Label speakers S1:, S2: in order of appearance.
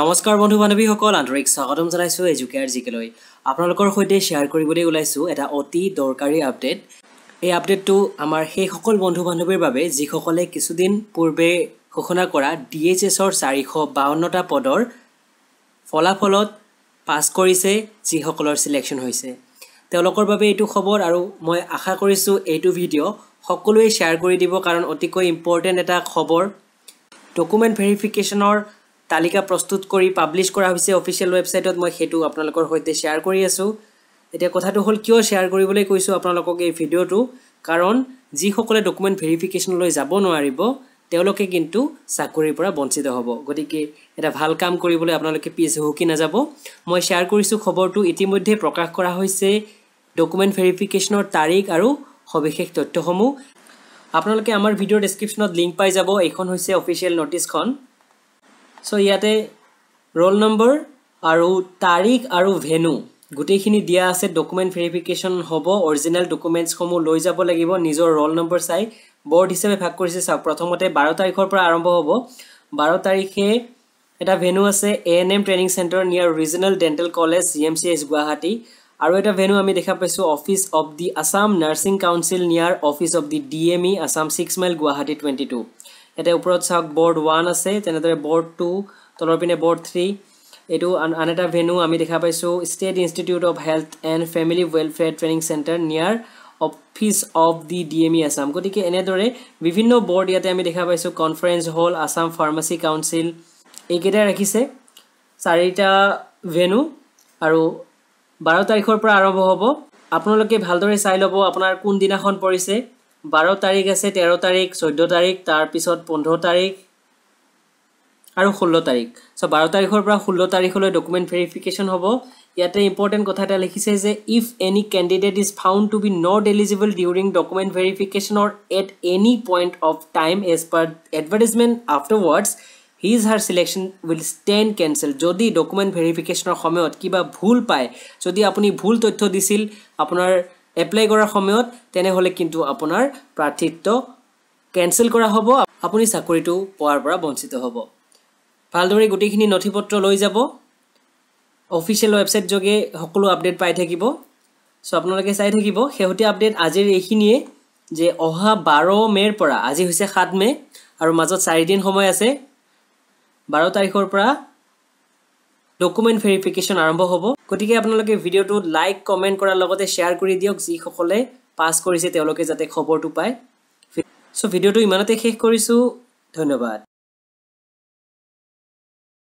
S1: নমস্কাৰ বন্ধু বান্ধৱীসকল আন্তৰিক স্বাগতম জনাইছোঁ এজুকেয়াৰ জিকেলৈ আপোনালোকৰ সৈতে শ্বেয়াৰ কৰিবলৈ ওলাইছোঁ এটা অতি দৰকাৰী আপডেট এই আপডেটটো আমাৰ সেইসকল বন্ধু বান্ধৱীৰ বাবে যিসকলে কিছুদিন পূৰ্বে ঘোষণা কৰা ডি এইচ এছৰ চাৰিশ বাৱন্নটা পদৰ ফলাফলত পাছ কৰিছে যিসকলৰ চিলেকশ্যন হৈছে তেওঁলোকৰ বাবে এইটো খবৰ আৰু মই আশা কৰিছোঁ এইটো ভিডিঅ' সকলোৱে শ্বেয়াৰ কৰি দিব কাৰণ অতিকৈ ইম্পৰ্টেণ্ট এটা খবৰ ডকুমেণ্ট ভেৰিফিকেশ্যনৰ তালিকা প্ৰস্তুত কৰি পাব্লিছ কৰা হৈছে অফিচিয়েল ৱেবছাইটত মই সেইটো আপোনালোকৰ সৈতে শ্বেয়াৰ কৰি আছোঁ এতিয়া কথাটো হ'ল কিয় শ্বেয়াৰ কৰিবলৈ কৈছোঁ আপোনালোকক এই ভিডিঅ'টো কাৰণ যিসকলে ডকুমেণ্ট ভেৰিফিকেশ্যনলৈ যাব নোৱাৰিব তেওঁলোকে কিন্তু চাকৰিৰ পৰা বঞ্চিত হ'ব গতিকে এটা ভাল কাম কৰিবলৈ আপোনালোকে পিছ হুকি নাযাব মই শ্বেয়াৰ কৰিছোঁ খবৰটো ইতিমধ্যে প্ৰকাশ কৰা হৈছে ডকুমেণ্ট ভেৰিফিকেশ্যনৰ তাৰিখ আৰু সবিশেষ তথ্যসমূহ আপোনালোকে আমাৰ ভিডিঅ' ডেছক্ৰিপশ্যনত লিংক পাই যাব এইখন হৈছে অফিচিয়েল নটিছখন চ' ইয়াতে ৰোল নম্বৰ আৰু তাৰিখ আৰু ভেনু গোটেইখিনি দিয়া আছে ডকুমেণ্ট ভেৰিফিকেশ্যন হ'ব অৰিজিনেল ডকুমেণ্টছসমূহ লৈ যাব লাগিব নিজৰ ৰোল নম্বৰ চাই বৰ্ড হিচাপে ভাগ কৰিছে চাওক প্ৰথমতে বাৰ তাৰিখৰ পৰা আৰম্ভ হ'ব বাৰ তাৰিখে এটা ভেনু আছে A N M training centre near regional dental college G M C S Guwahati আৰু এটা ভেনু আমি দেখা পাইছোঁ office of the Assam nursing council near office of the D M E Assam six mile Guwahati twenty two এটা ওপৰত চাওক board one আছে তেনেদৰে বৰ্ড টু তলৰ পিনে বৰ্ড থ্ৰী এইটো আন এটা ভেনু আমি দেখা পাইছোঁ state institute of health and family welfare training centre near office of the D M E Assam গতিকে এনেদৰে বিভিন্ন বৰ্ড ইয়াতে আমি দেখা পাইছোঁ conference hall Assam pharmacy council এইকেইটাই ৰাখিছে চাৰিটা ভেনু আৰু বাৰ তাৰিখৰ পৰা আৰম্ভ হ'ব আপোনালোকে ভালদৰে চাই ল'ব আপোনাৰ কোনদিনাখন পৰিছে বাৰ তাৰিখ আছে তেৰ তাৰিখ চৈধ্য তাৰিখ তাৰপিছত পোন্ধৰ তাৰিখ আৰু ষোল্ল তাৰিখ চ' বাৰ তাৰিখৰ পৰা ষোল্ল তাৰিখলৈ ডকুমেণ্ট ভেৰিফিকেশ্যন হ'ব ইয়াতে ইম্পৰ্টেণ্ট কথা এটা লিখিছে যে if any candidate is found to be not eligible during document ভেৰিফিকেশ্যনৰ at any point of time as per advertisement afterwards his her selection will stand cancel যদি ডকুমেণ্ট ভেৰিফিকেশ্যনৰ সময়ত কিবা ভুল পায় যদি আপুনি ভুল তথ্য দিছিল আপোনাৰ এপ্লাই কৰাৰ সময়ত তেনেহ'লে কিন্তু আপোনাৰ প্ৰাৰ্থিত্ব কেঞ্চেল কৰা হ'ব আপুনি চাকৰিটো পোৱাৰ পৰা বঞ্চিত হ'ব ভালদৰে গোটেইখিনি নথি পত্ৰ লৈ যাব অফিচিয়েল ৱেবছাইট যোগে সকলো আপডেট পাই থাকিব চ' আপোনালোকে চাই থাকিব শেহতীয়া আপডেট আজিৰ এইখিনিয়ে যে অহা বাৰ মে'ৰ পৰা আজি হৈছে সাত মে' আৰু মাজত চাৰিদিন সময় আছে বাৰ তাৰিখৰ পৰা ডকুমেণ্ট ভেৰিফিকেশ্যন আৰম্ভ হ'ব গতিকে আপোনালোকে ভিডিঅ'টো লাইক কমেণ্ট কৰাৰ লগতে শ্বেয়াৰ কৰি দিয়ক যিসকলে পাছ কৰিছে তেওঁলোকে যাতে খবৰটো পায় চ' ভিডিঅ'টো ইমানতে শেষ কৰিছোঁ ধন্যবাদ